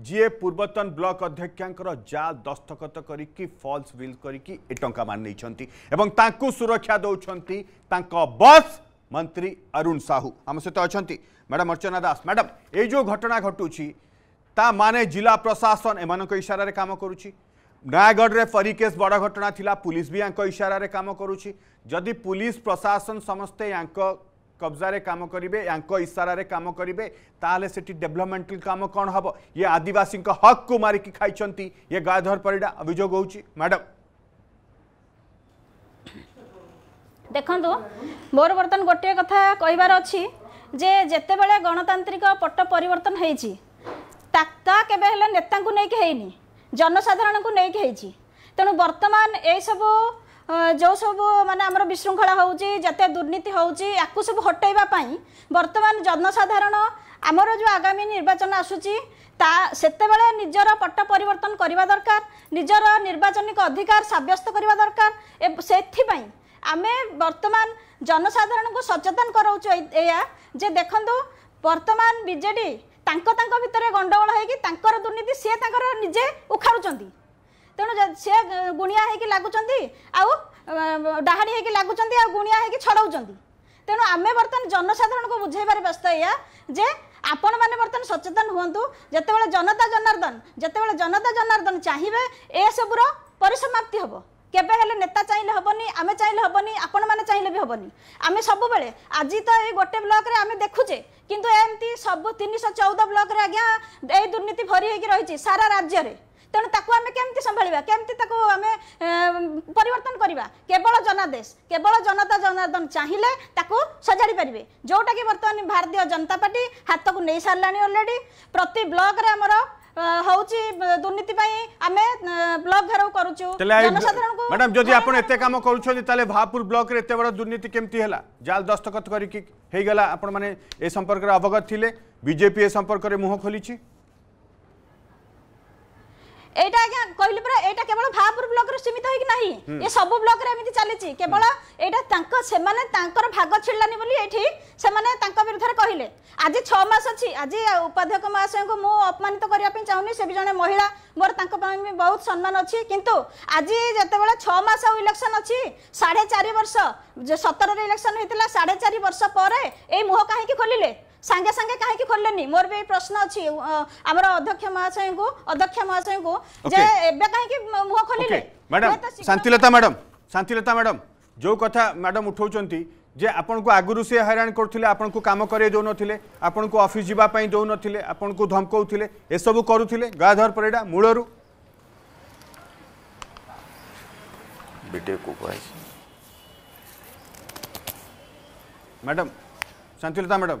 जीए पूर्वतन ब्लक अध्यक्ष जाल दस्तखत कर फल्स विल करी टा मान सुरक्षा दौरान बस मंत्री अरुण साहू आम सहित अच्छा मैडम अर्चना दास मैडम ये जो घटना घटू ता माने जिला प्रशासन एम इशारा काम करयगढ़ में फरी केस बड़ घटना थी पुलिस भी या इशारा काम करुच्ची जदि पुलिस प्रशासन समस्ते या কবজারে কাম করবে ইয়াঙ্ক ইশারারে কাম করবে তাহলে সেটি ডেভেলপমেন্টাল কাম কম হব ইয়ে আদিবাসী হকু মারিকি খাইছেন ইয়ে গাধর পরিডা অভিযোগ হচ্ছে ম্যাডাম ଦେଖନ୍ତୁ ମୋର ବର୍ତ୍ତମାନ ଗୋଟିଏ କଥା କହିବାର ଅଛି ଯେ ଯେତେବେଳେ ଗଣତାନ୍ତ୍ରିକ ପଟ ପରିବର୍ତ୍ତନ ହେଇଛି ତା କେବେ ହେଲେ ନେତାଙ୍କୁ ନେଇକି ହେଇନି ଜନସାଧାରଣଙ୍କୁ ନେଇକି ହେଇଛି ତେଣୁ ବର୍ତ୍ତମାନ ଏଇସବୁ ଯେଉଁ ସବୁ ମାନେ ଆମର ବିଶୃଙ୍ଖଳା ହେଉଛି ଯେତେ ଦୁର୍ନୀତି ହେଉଛି ୟାକୁ ସବୁ ହଟାଇବା ପାଇଁ ବର୍ତ୍ତମାନ ଜନସାଧାରଣ ଆମର ଯେଉଁ ଆଗାମୀ ନିର୍ବାଚନ ଆସୁଛି ତା ସେତେବେଳେ ନିଜର ପଟ୍ଟ ପରିବର୍ତ୍ତନ କରିବା ଦରକାର ନିଜର ନିର୍ବାଚନିକ ଅଧିକାର ସାବ୍ୟସ୍ତ କରିବା ଦରକାର ସେଥିପାଇଁ ଆମେ ବର୍ତ୍ତମାନ ଜନସାଧାରଣଙ୍କୁ ସଚେତନ କରାଉଛୁ ଏହା ଯେ ଦେଖନ୍ତୁ ବର୍ତ୍ତମାନ ବିଜେଡ଼ି ତାଙ୍କ ତାଙ୍କ ଭିତରେ ଗଣ୍ଡଗୋଳ ହେଇକି ତାଙ୍କର ଦୁର୍ନୀତି ସିଏ ତାଙ୍କର ନିଜେ ଉଖାଡ଼ୁଛନ୍ତି ତେଣୁ ସେ ଗୁଣିଆ ହେଇକି ଲାଗୁଛନ୍ତି ଆଉ ଡାହାଣୀ ହେଇକି ଲାଗୁଛନ୍ତି ଆଉ ଗୁଣିଆ ହେଇକି ଛଡ଼ଉଛନ୍ତି ତେଣୁ ଆମେ ବର୍ତ୍ତମାନ ଜନସାଧାରଣଙ୍କୁ ବୁଝାଇବାର ବ୍ୟସ୍ତ ଏଇଆ ଯେ ଆପଣମାନେ ବର୍ତ୍ତମାନ ସଚେତନ ହୁଅନ୍ତୁ ଯେତେବେଳେ ଜନତା ଜନାର୍ଦ୍ଦନ ଯେତେବେଳେ ଜନତା ଜନାର୍ଦ୍ଦନ ଚାହିଁବେ ଏସବୁର ପରିସମାପ୍ତି ହେବ কেবে হলে নেতা চাইলে হবনি আমি চাইলে হবনি আপন মানে চাইলে বি হবনি আমি সবুলে আজি তো এই গোটে ব্লকরে আমি দেখুছে কিন্তু এমতি সবু তিনশহ চৌদ ব্লকরে আজ্ঞা এই দুর্নীতি ভরি হয়েকি রয়েছে সারা রাজ্যরে তেমন তাকে আমি কেমতি সম্ভাড়া কেমতি তাকে আমি পরিবর্তন করা কেবল জনাদেশ কেবল জনতা জনার্দন চাইলে তাকে সজাড়ি পারে যেটা কি বর্তমান ভারতীয় জনতা পার্টি হাতক নিয়ে সারা অলরেডি প্রতি ব্লকরে আমার হচ্ছে দুর্নীতি আমি ব্লক ঘেরাও করছু ম্যাডাম যদি আপনার এত কাম করছেন তাহলে ভাপুর ব্লকরে এত বড় দুর্নীতি কমিটি হল জাল দস্তখত করি হয়ে গেল আপনার মানে এ সম্পর্কে অবগত লে বিজেপি এ সম্পর্কে মুহ খোলিছে এইটা আজ্ঞা কহিলি পরা এইটা কেবল ভাপুর ব্লকরে সীমিত হইকি নাহি এ সবু ব্লকরে এমিতি চালিছি কেবল এইটা তাঙ্ক সেমানে তাঙ্কর ভাগ ছিড়লানি বলি এঠি সেমানে তাঙ্ক বিরুদ্ধে কহিলে আজি 6 মাস অছি আজি উপাধ্যক্ষ মহাশয়ଙ୍କୁ ମୁଁ ଅପମାନିତ କରିବା ପାଇଁ ଚାହୁଁନି ସେ ବି ଜଣେ ମହିଳା ମୋର ତାଙ୍କ ପାଇଁ ବି ବହୁତ ସମ୍ମାନ ଅଛି କିନ୍ତୁ ଆଜି ଯେତେବେଳେ ଛଅ ମାସ ଆଉ ଇଲେକ୍ସନ୍ ଅଛି ସାଢ଼େ ଚାରି ବର୍ଷ ସତରରେ ଇଲେକ୍ସନ୍ ହେଇଥିଲା ସାଢ଼େ ଚାରି ବର୍ଷ ପରେ ଏଇ ମୁହଁ କାହିଁକି ଖୋଲିଲେ ସାଙ୍ଗେ ସାଙ୍ଗେ କାହିଁକି ଖୋଲିଲେନି ମୋର ବି ପ୍ରଶ୍ନ ଅଛି ଆମର ଅଧ୍ୟକ୍ଷ ମହାଶୟଙ୍କୁ ଅଧ୍ୟକ୍ଷ ମହାଶୟଙ୍କୁ ଯେ ଏବେ କାହିଁକି ମୁହଁ ଖୋଲିଲେ madam Shantilata madam Shantilata madam ଯେଉଁ କଥା ମ୍ୟାଡାମ ଉଠାଉଛନ୍ତି যে আপনার আগর সে হইরাণ করলে আপনার কাম করাই দেউ নথিলে আপনার অফিস যা দেউ নথিলে আপনার ধমকাউলে এসব করুলে গাধর পরেডা মূলর ম্যাডাম শান্তিলতা ম্যাডাম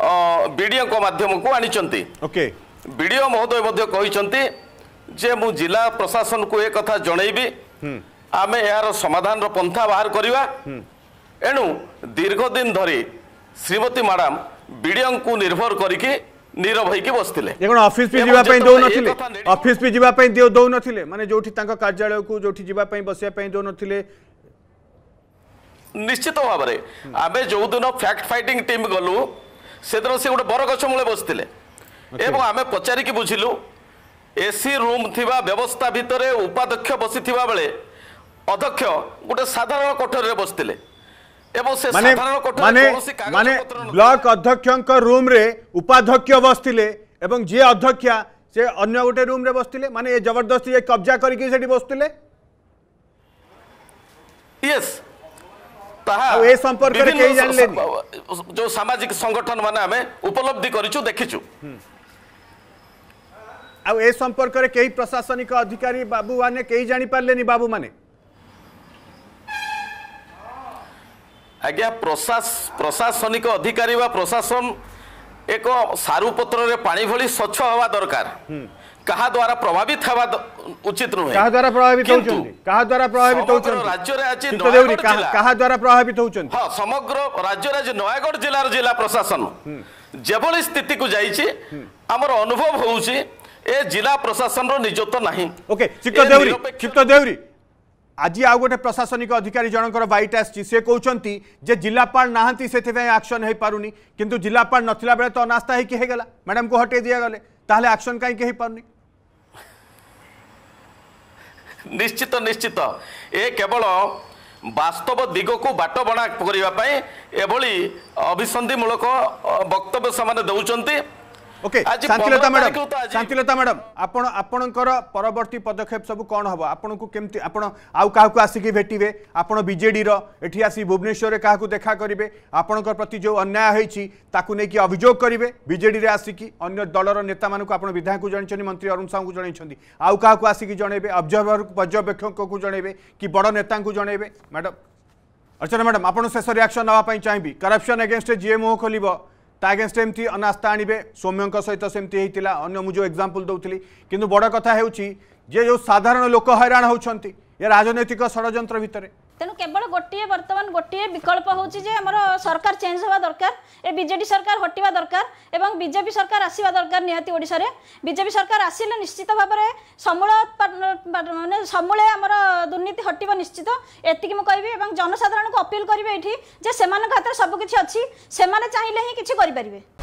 ବିଡ଼ିଓଙ୍କ ମାଧ୍ୟମକୁ ଆଣିଛନ୍ତି ବିଡ଼ିଓ ମହୋଦୟ ମଧ୍ୟ କହିଛନ୍ତି ଯେ ମୁଁ ଜିଲ୍ଲା ପ୍ରଶାସନକୁ ଏ କଥା ଜଣେଇବି ଆମେ ଏହାର ସମାଧାନର ପନ୍ଥା ବାହାର କରିବା ଏଣୁ ଦୀର୍ଘ ଦିନ ଧରି ଶ୍ରୀମତୀ ମ୍ୟାଡ଼ାମ ବିଡ଼ିଓଙ୍କୁ ନିର୍ଭର କରିକି ନିରବ ହେଇକି ବସିଥିଲେ କ'ଣ ଅଫିସ ବି ଯିବା ପାଇଁ ଦେଉନଥିଲେ ଅଫିସ ବି ଯିବା ପାଇଁ ଦେଉନଥିଲେ ମାନେ ଯୋଉଠି ତାଙ୍କ କାର୍ଯ୍ୟାଳୟକୁ ଯୋଉଠି ଯିବା ପାଇଁ ବସିବା ପାଇଁ ଦେଉନଥିଲେ ନିଶ୍ଚିତ ଭାବରେ ଆମେ ଯୋଉଦିନ ଫ୍ୟାକ୍ଟ ଫାଇଟିଂ ଟିମ୍ ଗଲୁ ସେଦିନ ସେ ଗୋଟେ ବରଗଛ ମୂଳେ ବସିଥିଲେ ଏବଂ ଆମେ ପଚାରିକି ବୁଝିଲୁ ଏସି ରୁମ୍ ଥିବା ବ୍ୟବସ୍ଥା ଭିତରେ ଉପାଧ୍ୟକ୍ଷ ବସିଥିବା ବେଳେ ଅଧ୍ୟକ୍ଷ ଗୋଟେ ସାଧାରଣ କୋଠରୀରେ ବସିଥିଲେ ଏବଂ ସେ ସାଧାରଣ କୋଠରୀରେ କୌଣସି କାଗଜପତ୍ର ବ୍ଲକ ଅଧ୍ୟକ୍ଷଙ୍କ ରୁମ୍ରେ ଉପାଧ୍ୟକ୍ଷ ବସିଥିଲେ ଏବଂ ଯିଏ ଅଧ୍ୟକ୍ଷା ସେ ଅନ୍ୟ ଗୋଟେ ରୁମ୍ରେ ବସିଥିଲେ ମାନେ ଏ ଜବରଦସ୍ତି କବ୍ଜା କରିକି ସେଠି ବସିଥିଲେ ୟେସ୍ ତାହା ଆଉ ଏ ସମ୍ପର୍କରେ କେହି ଜାଣିଲେନି ଯୋଉ ସାମାଜିକ ସଂଗଠନ ମାନେ ଆମେ ଉପଲବ୍ଧି କରିଛୁ ଦେଖିଛୁ ଆଉ ଏ ସମ୍ପର୍କରେ କେହି ପ୍ରଶାସନିକ ଅଧିକାରୀ ବାବୁମାନେ କେହି ଜାଣିପାରିଲେନି ବାବୁମାନେ ଆଜ୍ଞା ପ୍ରଶାସନିକ ଅଧିକାରୀ ବା ପ୍ରଶାସନ ଏକ ସାରୁପତ୍ରରେ ପାଣି ଭଳି ସ୍ୱଚ୍ଛ ହେବା ଦରକାର কাহা দ্বারা প্রভাবিত হওয়া উচিত নহে কাহা দ্বারা প্রভাবিত হউচন্তি কাহা দ্বারা প্রভাবিত হউচন্তি রাজ্যরে আছে দেউরি কাহা দ্বারা প্রভাবিত হউচন্তি হ্যাঁ সমগ্র রাজ্যরে যে নয়াগড় জেলার জেলা প্রশাসন যেভাবে স্থিতিকু যাইছে আমার অনুভব হউছে এ জেলা প্রশাসনর নিযুক্ত নাহি ওকে চিত্ত দেউরি চিত্ত দেউরি আজি আউ গোটে প্রশাসনিক অধিকারী জনকর বাইট আসছি সে কৌছন্তি যে জেলাপাল নাহান্তি সেথিপাই আকশন হই পারুনি কিন্তু জেলাপাল নথিলা বেলে তো অনাস্থা হইকি হয়ে গলা ম্যাডাম কো হটে দিয়া গলে তাহলে আকশন কাইকি হই পারুনি ନିଶ୍ଚିତ ନିଶ୍ଚିତ ଏ କେବଳ ବାସ୍ତବ ଦିଗକୁ ବାଟ ବଣା କରିବା ପାଇଁ ଏଭଳି ଅଭିସନ୍ଧିମୂଳକ ବକ୍ତବ୍ୟ ସେମାନେ ଦେଉଛନ୍ତି okay Shantilata madam Shantilata madam आपण आपणकर पदक्षेप सब कौन हम आपको केमती आपण आउ आसिक भेटे आपड़ बजेडर एटी आस भुवनेश्वर क्या देखा करेंगे आपण प्रति जो अन्याय होगी अभोग करेंगे बीजेडी आसिक अगर दलर नेता मानक आप विधायक को मंत्री अरुण साहू को जन आउ क्या आसिक जनइबे अब्जर्भर पर्यवेक्षक को जनइबे कि बड़ नेता जनइबे मैडम अर्चना मैडम आप शेष रियाक्शन नाप चाहिए करप्शन एगेन्स्ट जीए मुह खोल against এমতি অনাস্থা আনিবে সৌম্যঙ্ক সহিত সেমতি হয়েছিল অন্য মু যে এক্সাম্পল দৌলি কিন্তু বড় কথা হচ্ছে যে যে সাধারণ লোক হইরাণ হচ্ছেন ইয়ে রাজনৈতিক ষড়যন্ত্র ভিতরে তেমন কেবল গোটিয়ে বর্তমান গোটিয়ে বিকল্প হচ্ছে যে আমার সরকার চেঞ্জ হওয়া দরকার এ বিজেডি সরকার হটিবা দরকার এবং বিজেপি সরকার আসবা দরকার নিহতি ওড়শার বিজেপি সরকার আসলে নিশ্চিত ভাবে সমূল মানে সমূলে আমার দুর্নীতি হটিব নিশ্চিত এতিকি মু কবি এবং জনসাধারণ অপিল করবে এটি যে সে হাতে সবকিছু অনেক চাইলে হি কিছু করে